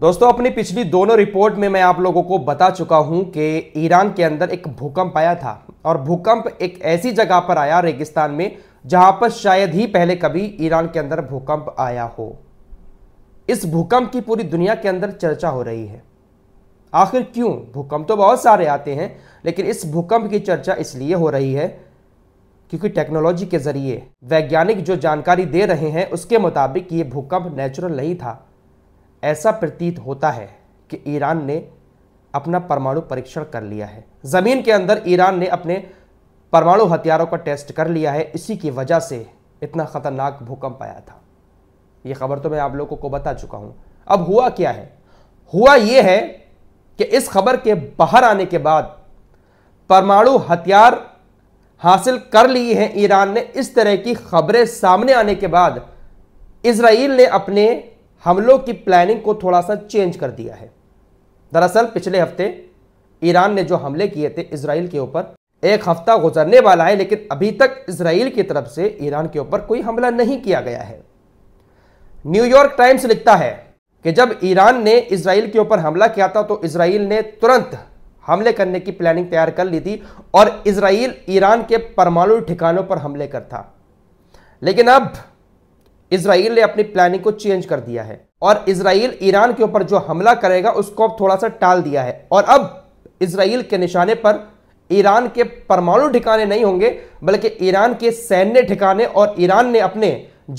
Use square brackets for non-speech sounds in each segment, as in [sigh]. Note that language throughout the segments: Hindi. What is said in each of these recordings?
दोस्तों अपनी पिछली दोनों रिपोर्ट में मैं आप लोगों को बता चुका हूं कि ईरान के अंदर एक भूकंप आया था और भूकंप एक ऐसी जगह पर आया रेगिस्तान में जहां पर शायद ही पहले कभी ईरान के अंदर भूकंप आया हो इस भूकंप की पूरी दुनिया के अंदर चर्चा हो रही है आखिर क्यों भूकंप तो बहुत सारे आते हैं लेकिन इस भूकंप की चर्चा इसलिए हो रही है क्योंकि टेक्नोलॉजी के जरिए वैज्ञानिक जो जानकारी दे रहे हैं उसके मुताबिक ये भूकंप नेचुरल नहीं था ऐसा प्रतीत होता है कि ईरान ने अपना परमाणु परीक्षण कर लिया है ज़मीन के अंदर ईरान ने अपने परमाणु हथियारों का टेस्ट कर लिया है इसी की वजह से इतना ख़तरनाक भूकंप आया था यह खबर तो मैं आप लोगों को बता चुका हूं अब हुआ क्या है हुआ यह है कि इस खबर के बाहर आने के बाद परमाणु हथियार हासिल कर लिए हैं ईरान ने इस तरह की खबरें सामने आने के बाद इसराइल ने अपने हमलों की प्लानिंग को थोड़ा सा चेंज कर दिया है दरअसल पिछले हफ्ते ईरान ने जो हमले किए थे इसराइल के ऊपर एक हफ्ता गुजरने वाला है लेकिन अभी तक इसराइल की तरफ से ईरान के ऊपर कोई हमला नहीं किया गया है न्यूयॉर्क टाइम्स लिखता है कि जब ईरान ने इसराइल के ऊपर हमला किया था तो इसराइल ने तुरंत हमले करने की प्लानिंग तैयार कर ली थी और इसराइल ईरान के परमाणु ठिकानों पर हमले करता लेकिन अब इसराइल ने अपनी प्लानिंग को चेंज कर दिया है और इसराइल ईरान के ऊपर जो हमला करेगा उसको अब थोड़ा सा टाल दिया है और अब इसराइल के निशाने पर ईरान के परमाणु ठिकाने नहीं होंगे बल्कि ईरान के सैन्य ठिकाने और ईरान ने अपने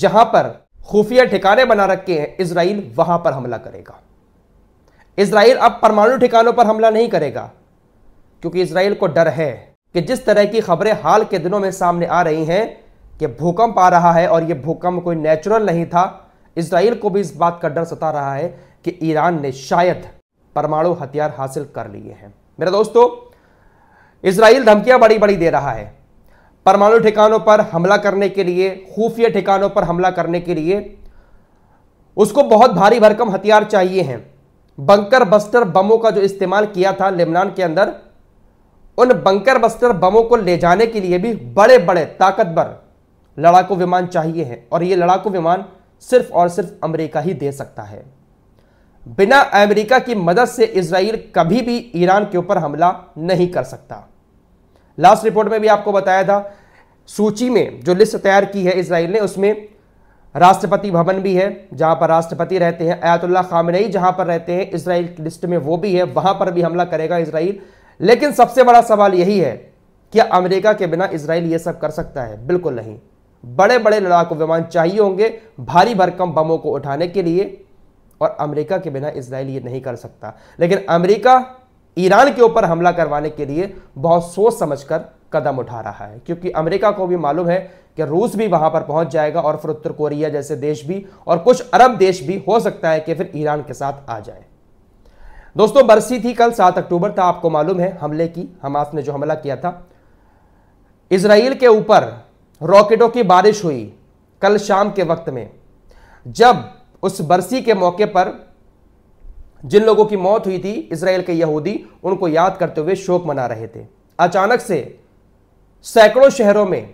जहां पर खुफिया ठिकाने बना रखे हैं इसराइल वहां पर हमला करेगा इसराइल अब परमाणु ठिकानों पर हमला नहीं करेगा क्योंकि इसराइल को डर है कि जिस तरह की खबरें हाल के दिनों में सामने आ रही हैं कि भूकंप आ रहा है और यह भूकंप कोई नेचुरल नहीं था इसराइल को भी इस बात का डर सता रहा है कि ईरान ने शायद परमाणु हथियार हासिल कर लिए हैं मेरे दोस्तों इसराइल धमकियां बड़ी बड़ी दे रहा है परमाणु ठिकानों पर हमला करने के लिए खुफिया ठिकानों पर हमला करने के लिए उसको बहुत भारी भरकम हथियार चाहिए हैं बंकर बस्टर बमों का जो इस्तेमाल किया था लेबनान के अंदर उन बंकर बस्टर बमों को ले जाने के लिए भी बड़े बड़े ताकतवर लड़ाकू विमान चाहिए हैं और ये लड़ाकू विमान सिर्फ और सिर्फ अमेरिका ही दे सकता है बिना अमेरिका की मदद से इसराइल कभी भी ईरान के ऊपर हमला नहीं कर सकता लास्ट रिपोर्ट में भी आपको बताया था सूची में जो लिस्ट तैयार की है इसराइल ने उसमें राष्ट्रपति भवन भी है जहां पर राष्ट्रपति रहते हैं आयतुल्ला खाम जहां पर रहते हैं इसराइल की लिस्ट में वो भी है वहां पर भी हमला करेगा इसराइल लेकिन सबसे बड़ा सवाल यही है कि अमेरिका के बिना इसराइल ये सब कर सकता है बिल्कुल नहीं बड़े बड़े लड़ाकू विमान चाहिए होंगे भारी भरकम बमों को उठाने के लिए और अमेरिका के बिना इसराइल ये नहीं कर सकता लेकिन अमेरिका ईरान के ऊपर हमला करवाने के लिए बहुत सोच समझकर कदम उठा रहा है क्योंकि अमेरिका को भी मालूम है कि रूस भी वहां पर पहुंच जाएगा और फिर उत्तर कोरिया जैसे देश भी और कुछ अरब देश भी हो सकता है कि फिर ईरान के साथ आ जाए दोस्तों बरसी थी कल सात अक्टूबर था तो आपको मालूम है हमले की हमास ने जो हमला किया था इसराइल के ऊपर रॉकेटों की बारिश हुई कल शाम के वक्त में जब उस बरसी के मौके पर जिन लोगों की मौत हुई थी इसराइल के यहूदी उनको याद करते हुए शोक मना रहे थे अचानक से सैकड़ों शहरों में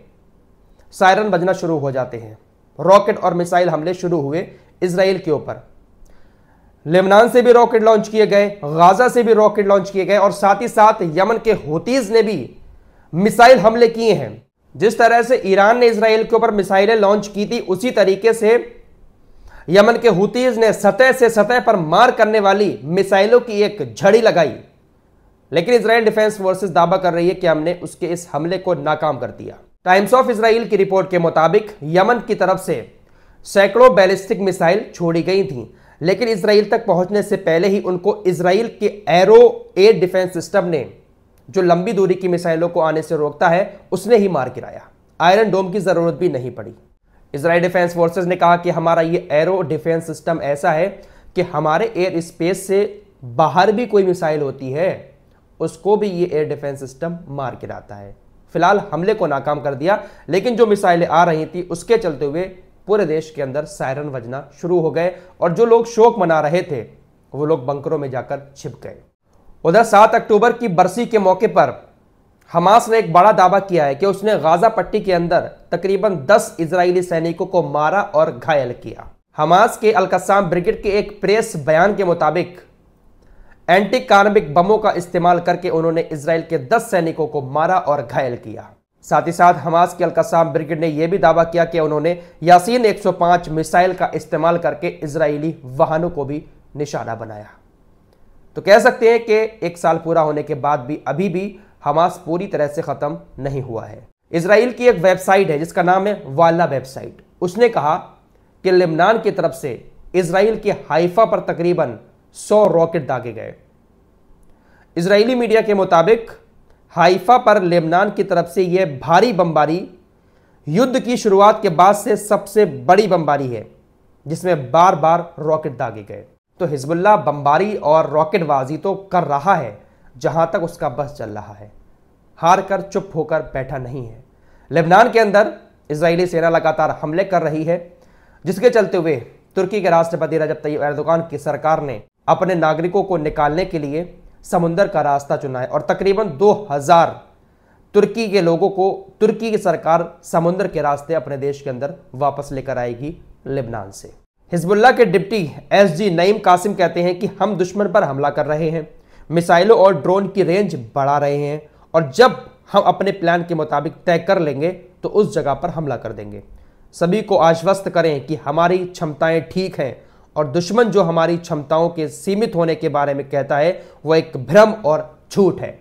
सायरन बजना शुरू हो जाते हैं रॉकेट और मिसाइल हमले शुरू हुए इसराइल के ऊपर लेबनान से भी रॉकेट लॉन्च किए गए गाजा से भी रॉकेट लॉन्च किए गए और साथ ही साथ यमन के होतीज ने भी मिसाइल हमले किए हैं जिस तरह से ईरान ने इसराइल के ऊपर मिसाइलें लॉन्च की थी उसी तरीके से यमन के हुतीज ने सतह से सतह पर मार करने वाली मिसाइलों की एक झड़ी लगाई लेकिन इसराइल डिफेंस फोर्सेस दावा कर रही है कि हमने उसके इस हमले को नाकाम कर दिया टाइम्स ऑफ इसराइल की रिपोर्ट के मुताबिक यमन की तरफ से सैकड़ों बैलिस्टिक मिसाइल छोड़ी गई थी लेकिन इसराइल तक पहुंचने से पहले ही उनको इसराइल के एरो एयर डिफेंस सिस्टम ने जो लंबी दूरी की मिसाइलों को आने से रोकता है उसने ही मार गिराया आयरन डोम की ज़रूरत भी नहीं पड़ी इसराइल डिफेंस फोर्सेज ने कहा कि हमारा ये एरो डिफेंस सिस्टम ऐसा है कि हमारे एयर स्पेस से बाहर भी कोई मिसाइल होती है उसको भी ये एयर डिफेंस सिस्टम मार गिराता है फिलहाल हमले को नाकाम कर दिया लेकिन जो मिसाइलें आ रही थी उसके चलते हुए पूरे देश के अंदर सायरन बजना शुरू हो गए और जो लोग शोक मना रहे थे वो लोग बंकरों में जाकर छिप गए उधर सात अक्टूबर की बरसी के मौके पर हमास ने एक बड़ा दावा किया है कि उसने गाजा पट्टी के अंदर तकरीबन 10 इजरायली सैनिकों को मारा और घायल किया हमास के अलकसाम ब्रिगेड के एक प्रेस बयान के मुताबिक एंटी कार्मिक बमों का इस्तेमाल करके उन्होंने इसराइल के 10 सैनिकों को मारा और घायल किया साथ ही साथ हमास के अलकसाम ब्रिगेड ने यह भी दावा किया कि उन्होंने यासीन 105 मिसाइल का इस्तेमाल करके इसराइली वाहनों को भी निशाना बनाया तो कह सकते हैं कि एक साल पूरा होने के बाद भी अभी भी हमास पूरी तरह से ख़त्म नहीं हुआ है इसराइल की एक वेबसाइट है जिसका नाम है वाला वेबसाइट उसने कहा कि लेबनान की तरफ से इसराइल के हाइफा पर तकरीबन 100 रॉकेट दागे गए इसराइली मीडिया के मुताबिक हाइफा पर लेबनान की तरफ से यह भारी बमबारी युद्ध की शुरुआत के बाद से सबसे बड़ी बमबारी है जिसमें बार बार रॉकेट दागे गए तो हिजबुल्ला बमबारी और रॉकेटबाजी तो कर रहा है जहां तक उसका बस चल रहा है हार कर चुप होकर बैठा नहीं है लेबनान के अंदर इसराइली सेना लगातार हमले कर रही है जिसके चलते हुए तुर्की के राष्ट्रपति रजब तैयब एर्दोगान की सरकार ने अपने नागरिकों को निकालने के लिए समुंदर का रास्ता चुना है और तकरीबन 2000 तुर्की के लोगों को तुर्की की सरकार समुंदर के रास्ते अपने देश के अंदर वापस लेकर आएगी लेबनान से हिजबुल्ला के डिप्टी एसजी नईम कासिम कहते हैं कि हम दुश्मन पर हमला कर रहे हैं मिसाइलों और ड्रोन की रेंज बढ़ा रहे हैं और जब हम अपने प्लान के मुताबिक तय कर लेंगे तो उस जगह पर हमला कर देंगे सभी को आश्वस्त करें कि हमारी क्षमताएं ठीक हैं और दुश्मन जो हमारी क्षमताओं के सीमित होने के बारे में कहता है वह एक भ्रम और झूठ है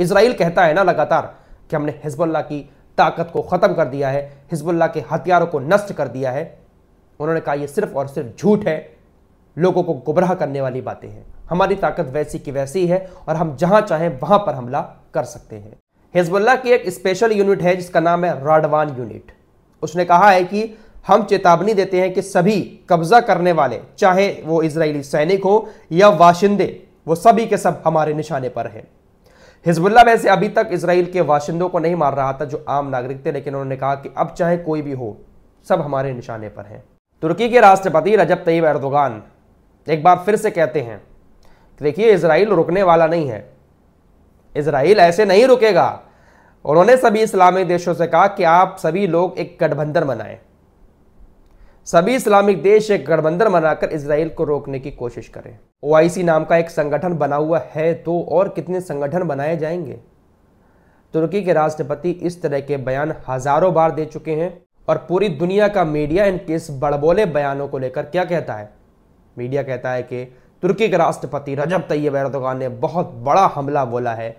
इसराइल कहता है ना लगातार कि हमने हिजबुल्ला की ताकत को ख़त्म कर दिया है हिजबुल्ला के हथियारों को नष्ट कर दिया है उन्होंने कहा यह सिर्फ और सिर्फ झूठ है लोगों को गुमराह करने वाली बातें हैं हमारी ताकत वैसी की वैसी है और हम जहां चाहें वहां पर हमला कर सकते हैं हिजबुल्ला की एक स्पेशल यूनिट है जिसका नाम है राडवान यूनिट उसने कहा है कि हम चेतावनी देते हैं कि सभी कब्जा करने वाले चाहे वो इसराइली सैनिक हो या वाशिंदे वो सभी के सब हमारे निशाने पर हैं हिजबुल्ला वैसे अभी तक इसराइल के वाशिंदों को नहीं मार रहा था जो आम नागरिक थे लेकिन उन्होंने कहा कि अब चाहे कोई भी हो सब हमारे निशाने पर हैं तुर्की के राष्ट्रपति रजब तैयब एर्दोगान एक बार फिर से कहते हैं देखिए इसराइल रुकने वाला नहीं है इसराइल ऐसे नहीं रुकेगा उन्होंने सभी इस्लामिक देशों से कहा कि आप सभी लोग एक गठबंधन बनाएं सभी इस्लामिक देश एक गठबंधन बनाकर इसराइल को रोकने की कोशिश करें ओआईसी नाम का एक संगठन बना हुआ है तो और कितने संगठन बनाए जाएंगे तुर्की के राष्ट्रपति इस तरह के बयान हजारों बार दे चुके हैं और पूरी दुनिया का मीडिया इनके इस बड़बोले बयानों को लेकर क्या कहता है मीडिया कहता है कि तुर्की के राष्ट्रपति रजब तैयब एरदोगान ने बहुत बड़ा हमला बोला है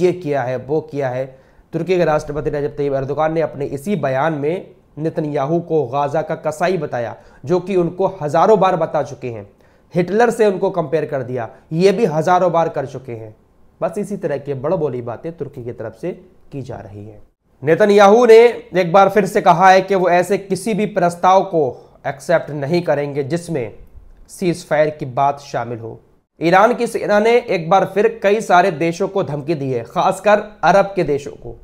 ये किया है वो किया है तुर्की के राष्ट्रपति रजब तैयब एरदोगान ने अपने इसी बयान में नितनयाहू को गाजा का कसाई बताया जो कि उनको हज़ारों बार बता चुके हैं हिटलर से उनको कंपेयर कर दिया ये भी हज़ारों बार कर चुके हैं बस इसी तरह के बड़बोली बातें तुर्की की तरफ से की जा रही हैं नेतन्याहू ने एक बार फिर से कहा है कि वो ऐसे किसी भी प्रस्ताव को एक्सेप्ट नहीं करेंगे जिसमें सीज फायर की बात शामिल हो ईरान की सेना ने एक बार फिर कई सारे देशों को धमकी दी है खासकर अरब के देशों को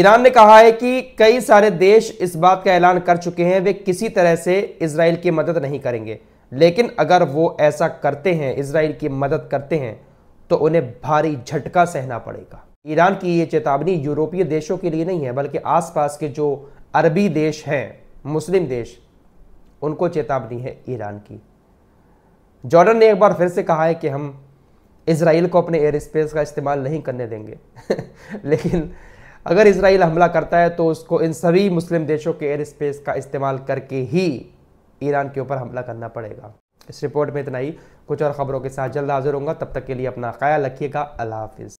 ईरान ने कहा है कि कई सारे देश इस बात का ऐलान कर चुके हैं वे किसी तरह से इसराइल की मदद नहीं करेंगे लेकिन अगर वो ऐसा करते हैं इसराइल की मदद करते हैं तो उन्हें भारी झटका सहना पड़ेगा ईरान की ये चेतावनी यूरोपीय देशों के लिए नहीं है बल्कि आसपास के जो अरबी देश हैं मुस्लिम देश उनको चेतावनी है ईरान की जॉर्डन ने एक बार फिर से कहा है कि हम इसराइल को अपने एयर स्पेस का इस्तेमाल नहीं करने देंगे [laughs] लेकिन अगर इसराइल हमला करता है तो उसको इन सभी मुस्लिम देशों के एयर स्पेस का इस्तेमाल करके ही ईरान के ऊपर हमला करना पड़ेगा इस रिपोर्ट में इतना ही कुछ और ख़बरों के साथ जल्द हाजिर होंगे तब तक के लिए अपना ख्याल रखिएगा अल्लाह हाफिज़